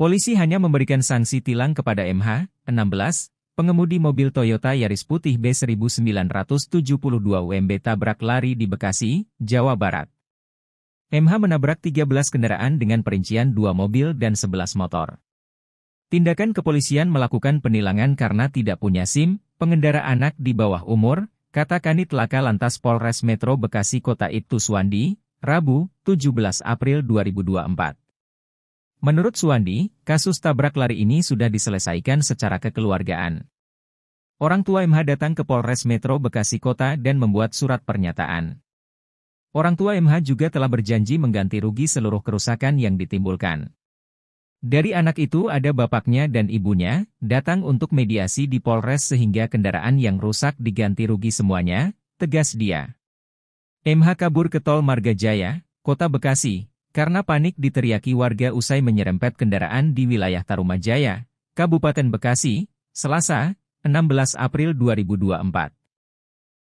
Polisi hanya memberikan sanksi tilang kepada MH, 16, pengemudi mobil Toyota Yaris Putih B1972 UMB tabrak lari di Bekasi, Jawa Barat. MH menabrak 13 kendaraan dengan perincian 2 mobil dan 11 motor. Tindakan kepolisian melakukan penilangan karena tidak punya SIM, pengendara anak di bawah umur, kata Kanit Laka Lantas Polres Metro Bekasi Kota Ibtu Suwandi, Rabu, 17 April 2024. Menurut Suwandi, kasus tabrak lari ini sudah diselesaikan secara kekeluargaan. Orang tua MH datang ke Polres Metro Bekasi Kota dan membuat surat pernyataan. Orang tua MH juga telah berjanji mengganti rugi seluruh kerusakan yang ditimbulkan. Dari anak itu ada bapaknya dan ibunya, datang untuk mediasi di Polres sehingga kendaraan yang rusak diganti rugi semuanya, tegas dia. MH kabur ke Tol Marga Jaya, Kota Bekasi, karena panik diteriaki warga usai menyerempet kendaraan di wilayah Tarumajaya, Kabupaten Bekasi, Selasa, 16 April 2024.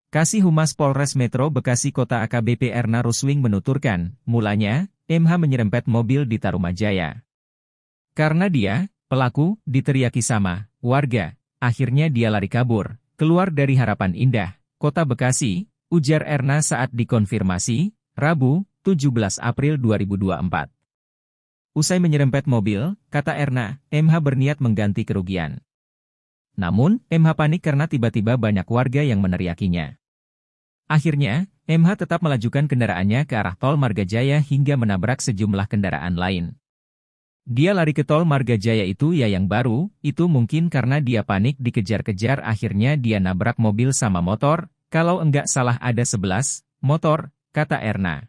Kasih Humas Polres Metro Bekasi Kota AKBP Erna Ruswing menuturkan, mulanya, MH menyerempet mobil di Tarumajaya. Karena dia, pelaku, diteriaki sama, warga, akhirnya dia lari kabur, keluar dari harapan indah, Kota Bekasi, ujar Erna saat dikonfirmasi, Rabu, 17 April 2024. Usai menyerempet mobil, kata Erna, MH berniat mengganti kerugian. Namun, MH panik karena tiba-tiba banyak warga yang meneriakinya. Akhirnya, MH tetap melajukan kendaraannya ke arah tol Margajaya hingga menabrak sejumlah kendaraan lain. Dia lari ke tol Margajaya itu ya yang baru, itu mungkin karena dia panik dikejar-kejar akhirnya dia nabrak mobil sama motor, kalau enggak salah ada 11, motor, kata Erna.